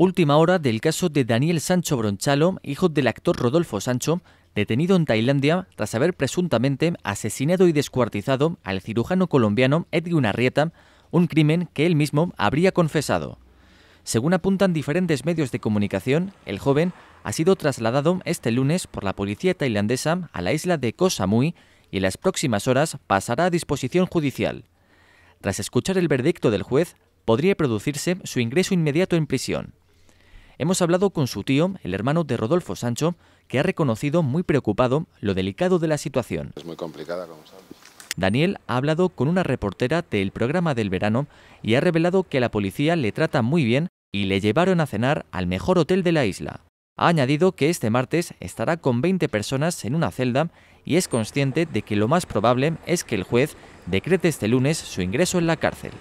Última hora del caso de Daniel Sancho Bronchalo, hijo del actor Rodolfo Sancho, detenido en Tailandia tras haber presuntamente asesinado y descuartizado al cirujano colombiano Edwin Arrieta, un crimen que él mismo habría confesado. Según apuntan diferentes medios de comunicación, el joven ha sido trasladado este lunes por la policía tailandesa a la isla de Koh Samui y en las próximas horas pasará a disposición judicial. Tras escuchar el verdicto del juez, podría producirse su ingreso inmediato en prisión. Hemos hablado con su tío, el hermano de Rodolfo Sancho, que ha reconocido muy preocupado lo delicado de la situación. Es muy complicada, como sabes. Daniel ha hablado con una reportera del programa del verano y ha revelado que la policía le trata muy bien y le llevaron a cenar al mejor hotel de la isla. Ha añadido que este martes estará con 20 personas en una celda y es consciente de que lo más probable es que el juez decrete este lunes su ingreso en la cárcel.